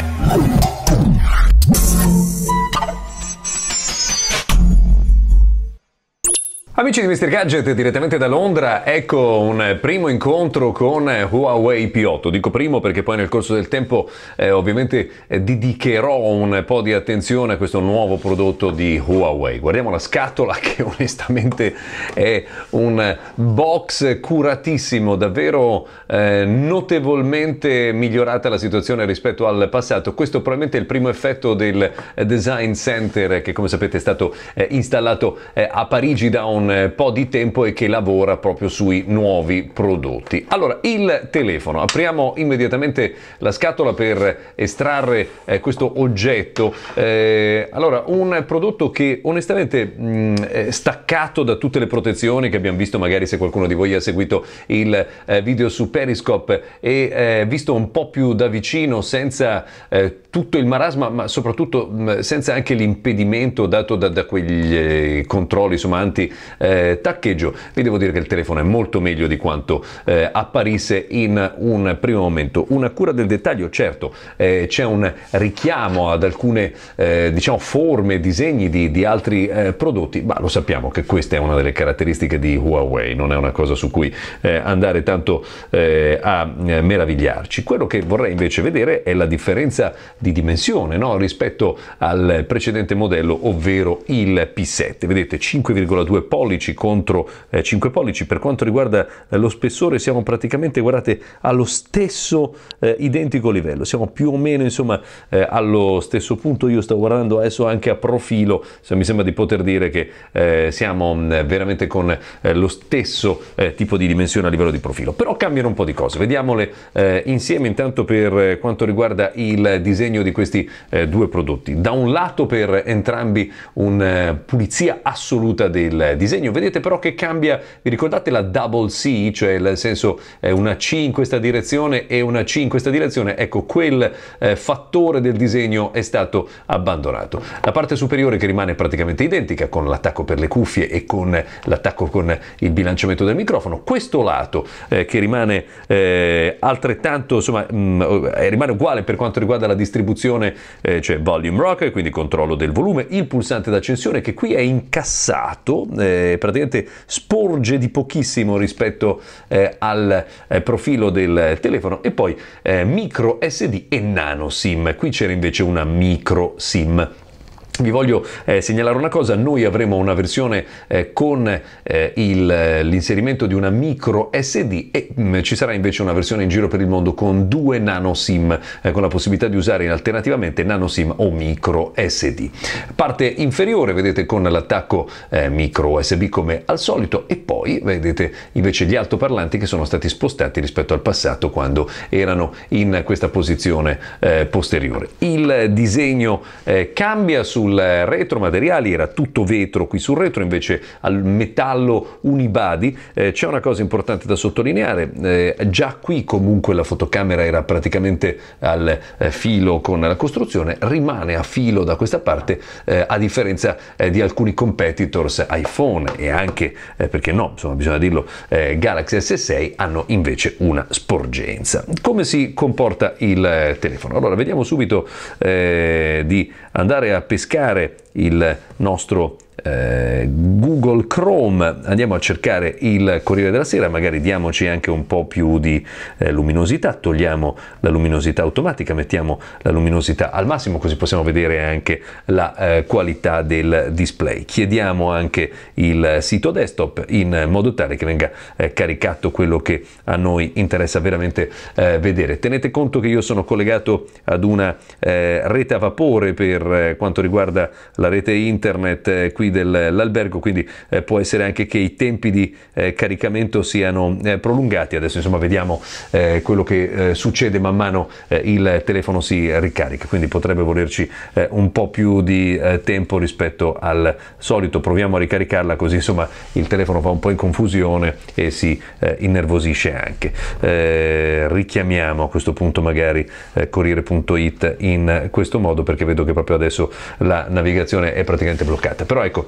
Oh! Amici di Mr. Gadget direttamente da Londra, ecco un primo incontro con Huawei P8. Dico primo perché poi nel corso del tempo eh, ovviamente eh, dedicherò un po' di attenzione a questo nuovo prodotto di Huawei. Guardiamo la scatola che onestamente è un box curatissimo, davvero eh, notevolmente migliorata la situazione rispetto al passato. Questo probabilmente è il primo effetto del eh, Design Center eh, che come sapete è stato eh, installato a Parigi da un eh, po' di tempo e che lavora proprio sui nuovi prodotti. Allora, il telefono. Apriamo immediatamente la scatola per estrarre eh, questo oggetto. Eh, allora, un prodotto che onestamente mh, mm, staccato da tutte le protezioni che abbiamo visto, magari se qualcuno di voi ha seguito il eh, video su Periscope e eh, visto un po' più da vicino, senza tutto il marasma, ma soprattutto mh, mm, senza anche l'impedimento dato da, da quegli controlli, insomma, anti... Eh, eh, taccheggio. Vi devo dire che il telefono è molto meglio di quanto eh, apparisse in un primo momento. Una cura del dettaglio, certo, eh, c'è un richiamo ad alcune eh, diciamo, forme, disegni di, di altri eh, prodotti, ma lo sappiamo che questa è una delle caratteristiche di Huawei, non è una cosa su cui eh, andare tanto a meravigliarci. Quello che vorrei invece vedere è la differenza di dimensione no? rispetto al precedente modello, ovvero il P7. Vedete, 5,2 pollici pollici contro 5 eh, pollici. Per quanto riguarda eh, lo spessore siamo praticamente, guardate, allo stesso eh, identico livello, siamo più o meno insomma allo stesso punto. Io sto guardando adesso anche a profilo, se mi sembra di poter dire che siamo mm, veramente con lo stesso tipo di dimensione a livello di profilo, però cambiano un po' di cose. Vediamole insieme intanto per quanto riguarda il disegno di questi due prodotti. Da un lato per entrambi una pulizia assoluta del disegno, segno. Vedete però che cambia, vi ricordate la double C, cioè nel senso è eh, una C in questa direzione e una C in questa direzione? Ecco, quel eh, fattore del disegno è stato abbandonato. La parte superiore che rimane praticamente identica con l'attacco per le cuffie e con l'attacco con il bilanciamento del microfono, questo lato eh, che rimane eh, altrettanto, insomma, mh, mm, eh, rimane uguale per quanto riguarda la distribuzione, cioè volume rock, quindi controllo del volume, il pulsante d'accensione che qui è incassato eh, praticamente sporge di pochissimo rispetto eh, al eh, profilo del telefono e poi eh, micro SD e nano SIM. Qui c'era invece una micro SIM. Vi voglio eh, segnalare una cosa, noi avremo una versione eh, con eh, il, l'inserimento di una micro SD e mh, mm, ci sarà invece una versione in giro per il mondo con due nano SIM, eh, con la possibilità di usare alternativamente nano SIM o micro SD. Parte inferiore vedete con l'attacco eh, micro USB come al solito e poi vedete invece gli altoparlanti che sono stati spostati rispetto al passato quando erano in questa posizione eh, posteriore. Il disegno cambia sul sul retro materiali era tutto vetro, qui sul retro invece al metallo unibadi. Eh, c'è una cosa importante da sottolineare, eh, già qui comunque la fotocamera era praticamente al eh, filo con la costruzione, rimane a filo da questa parte eh, a differenza eh, di alcuni competitors iPhone e anche, eh, perché no, insomma bisogna dirlo, Galaxy S6 hanno invece una sporgenza. Come si comporta il telefono? Allora vediamo subito di andare a pescare modificare il nostro eh, Google Chrome, andiamo a cercare il Corriere della Sera, magari diamoci anche un po' più di eh, luminosità, togliamo la luminosità automatica, mettiamo la luminosità al massimo così possiamo vedere anche la eh, qualità del display. Chiediamo anche il sito desktop in modo tale che venga eh, caricato quello che a noi interessa veramente eh, vedere. Tenete conto che io sono collegato ad una eh, rete a vapore per quanto riguarda la rete internet qui del dell'albergo, quindi eh, può essere anche che i tempi di eh, caricamento siano eh, prolungati. Adesso insomma vediamo eh, quello che eh, succede man mano il telefono si ricarica, quindi potrebbe volerci un po' più di tempo rispetto al solito. Proviamo a ricaricarla così insomma il telefono fa un po' in confusione e si innervosisce anche. richiamiamo a questo punto magari corriere.it in questo modo perché vedo che proprio adesso la navigazione è praticamente bloccata. Però ecco,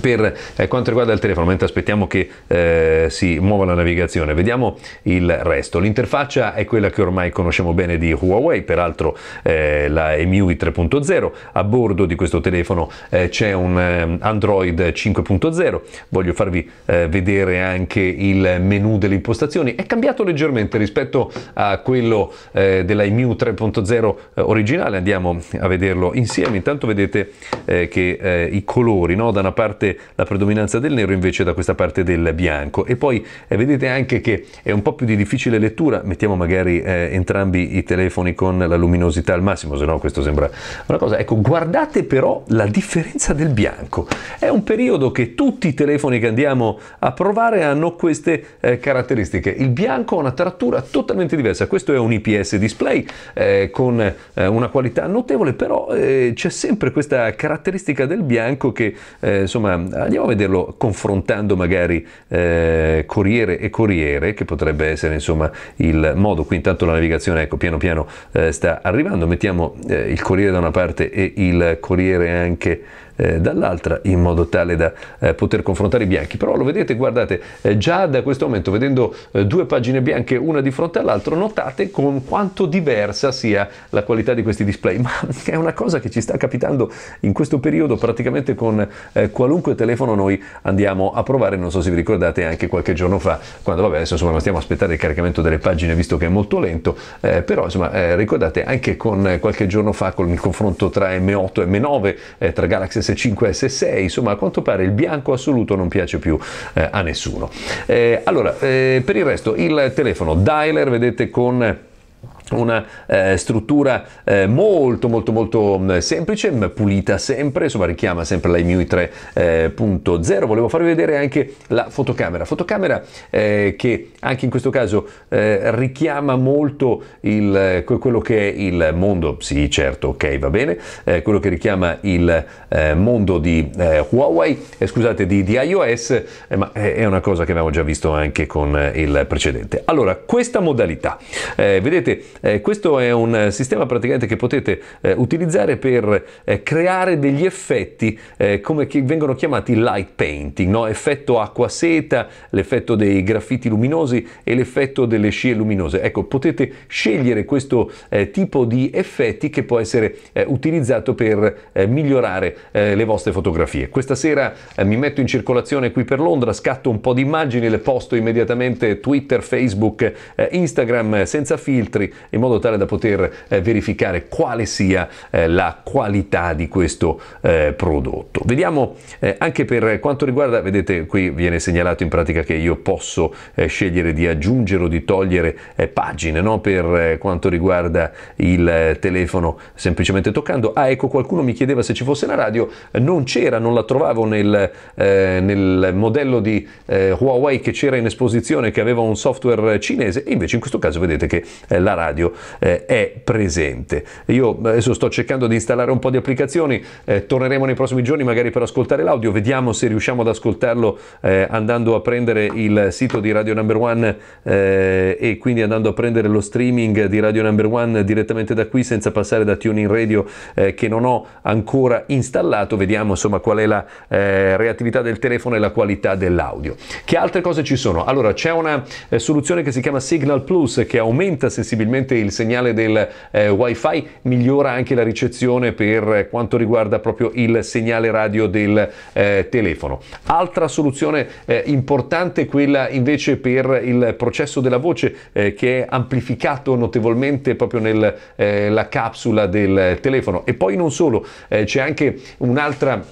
Per eh, quanto riguarda il telefono, mentre aspettiamo che eh, si muova la navigazione, vediamo il resto. L'interfaccia è quella che ormai conosciamo bene di Huawei, peraltro eh, la MIUI 3.0. A bordo di questo telefono eh, c'è un eh, Android 5.0. Voglio farvi eh, vedere anche il menu delle impostazioni. È cambiato leggermente rispetto a quello della MIUI 3.0 originale. Andiamo a vederlo insieme. Intanto vedete che i colori, no? da una parte parte la predominanza del nero invece da questa parte del bianco e poi eh, vedete anche che è un po' più di difficile lettura mettiamo magari eh, entrambi i telefoni con la luminosità al massimo se no questo sembra una cosa ecco guardate però la differenza del bianco è un periodo che tutti i telefoni che andiamo a provare hanno queste eh, caratteristiche il bianco ha una trattura totalmente diversa questo è un IPS display eh, con eh, una qualità notevole però eh, c'è sempre questa caratteristica del bianco che insomma insomma andiamo a vederlo confrontando magari eh, Corriere e Corriere, che potrebbe essere insomma il modo. Qui intanto la navigazione, ecco, piano piano eh, sta arrivando. Mettiamo eh, il Corriere da una parte e il Corriere anche eh, dall'altra in modo tale da eh, poter confrontare i bianchi. Però lo vedete, guardate, eh, già da questo momento vedendo eh, due pagine bianche una di fronte all'altra, notate con quanto diversa sia la qualità di questi display, ma è una cosa che ci sta capitando in questo periodo praticamente con eh, qualunque telefono noi andiamo a provare, non so se vi ricordate anche qualche giorno fa, quando vabbè adesso insomma non stiamo aspettando il caricamento delle pagine visto che è molto lento, però insomma ricordate anche con qualche giorno fa con il confronto tra M8 e M9, tra Galaxy S5, S6, insomma a quanto pare il bianco assoluto non piace più eh, a nessuno. Eh, allora, eh, per il resto il telefono dialer, vedete con una eh, struttura eh, molto molto molto mm, semplice, pulita sempre, insomma richiama sempre la IMUI 3.0. Eh, Volevo farvi vedere anche la fotocamera, fotocamera eh, che anche in questo caso eh, richiama molto il, eh, quello che è il mondo, sì certo, ok va bene, quello che richiama il mondo di Huawei, scusate di, di iOS, ma è una cosa che avevamo già visto anche con il precedente. Allora, questa modalità, vedete eh, questo è un eh, sistema praticamente che potete eh, utilizzare per eh, creare degli effetti eh, come vengono chiamati light painting, no? effetto acqua seta, l'effetto dei graffiti luminosi e l'effetto delle scie luminose. Ecco, potete scegliere questo eh, tipo di effetti che può essere utilizzato per migliorare le vostre fotografie. Questa sera mi metto in circolazione qui per Londra, scatto un po' di immagini, le posto immediatamente Twitter, Facebook, Instagram senza filtri in modo tale da poter eh, verificare quale sia eh, la qualità di questo eh, prodotto. Vediamo eh, anche per quanto riguarda, vedete qui viene segnalato in pratica che io posso eh, scegliere di aggiungere o di togliere eh, pagine no? per quanto riguarda il telefono semplicemente toccando. Ah ecco qualcuno mi chiedeva se ci fosse la radio, non c'era, non la trovavo nel, nel modello di Huawei che c'era in esposizione che aveva un software cinese e invece in questo caso vedete che la radio radio eh, è presente. Io eh, adesso sto cercando di installare un po' di applicazioni, eh, torneremo nei prossimi giorni magari per ascoltare l'audio, vediamo se riusciamo ad ascoltarlo eh, andando a prendere il sito di Radio Number One eh, e quindi andando a prendere lo streaming di Radio Number One direttamente da qui senza passare da Tuning Radio eh, che non ho ancora installato, vediamo insomma qual è la reattività del telefono e la qualità dell'audio. Che altre cose ci sono? Allora c'è una soluzione che si chiama Signal Plus che aumenta sensibilmente sicuramente il segnale del eh, wifi migliora anche la ricezione per quanto riguarda proprio il segnale radio del eh, telefono. Altra soluzione eh, importante quella invece per il processo della voce eh, che è amplificato notevolmente proprio nella eh, capsula del telefono e poi non solo, eh, c'è anche un'altra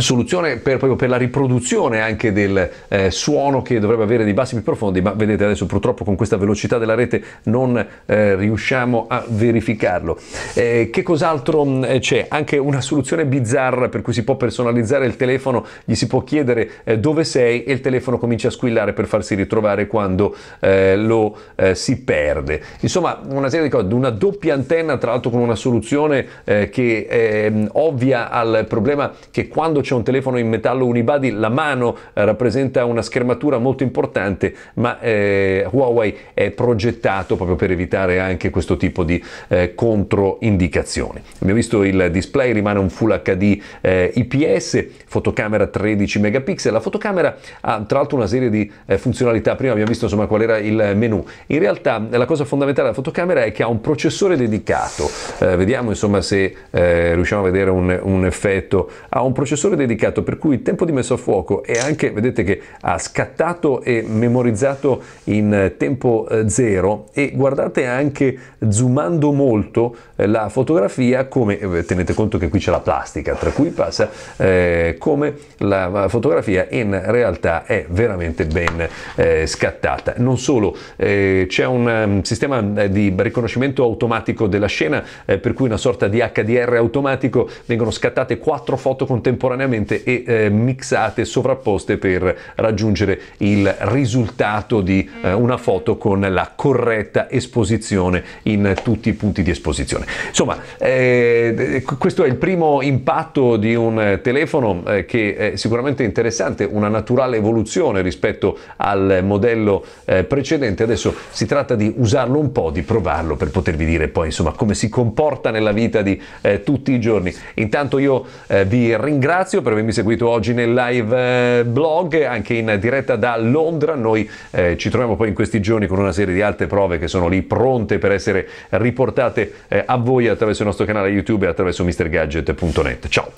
soluzione per, proprio per la riproduzione anche del eh, suono che dovrebbe avere dei bassi più profondi, ma vedete adesso purtroppo con questa velocità della rete non eh, riusciamo a verificarlo. Eh, che cos'altro mm, eh, c'è? Anche una soluzione bizzarra per cui si può personalizzare il telefono, gli si può chiedere eh, dove sei e il telefono comincia a squillare per farsi ritrovare quando eh, lo si perde. Insomma, una serie di cose, una doppia antenna tra l'altro con una soluzione che è ehm, ovvia al problema che quando c'è un telefono in metallo unibody, la mano eh, rappresenta una schermatura molto importante, ma eh, Huawei è progettato proprio per evitare anche questo tipo di eh, controindicazioni. Abbiamo visto il display rimane un Full HD eh, IPS, fotocamera 13 megapixel, la fotocamera ha tra l'altro una serie di eh, funzionalità, prima abbiamo visto insomma qual era il menu, in realtà la cosa fondamentale della fotocamera è che ha un processore dedicato, eh, vediamo insomma se riusciamo a vedere un, un effetto, ha un processore sensore dedicato per cui il tempo di messa a fuoco è anche, vedete che ha scattato e memorizzato in eh, tempo eh, zero e guardate anche zoomando molto eh, la fotografia come, tenete conto che qui c'è la plastica tra cui passa, eh, come la fotografia in realtà è veramente ben eh, scattata. Non solo, eh, c'è un ehm, sistema di riconoscimento automatico della scena per cui una sorta di HDR automatico vengono scattate quattro foto contemporaneamente contemporaneamente e eh, mixate, sovrapposte per raggiungere il risultato di eh, una foto con la corretta esposizione in tutti i punti di esposizione. Insomma, eh, questo è il primo impatto di un eh, telefono eh, che è sicuramente interessante, una naturale evoluzione rispetto al modello eh, precedente. Adesso si tratta di usarlo un po', di provarlo per potervi dire poi insomma come si comporta nella vita di tutti i giorni. Intanto io vi ringrazio ringrazio per avermi seguito oggi nel live eh, blog, anche in diretta da Londra. Noi eh, ci troviamo poi in questi giorni con una serie di altre prove che sono lì pronte per essere riportate eh, a voi attraverso il nostro canale YouTube e attraverso mrgadget.net. Ciao!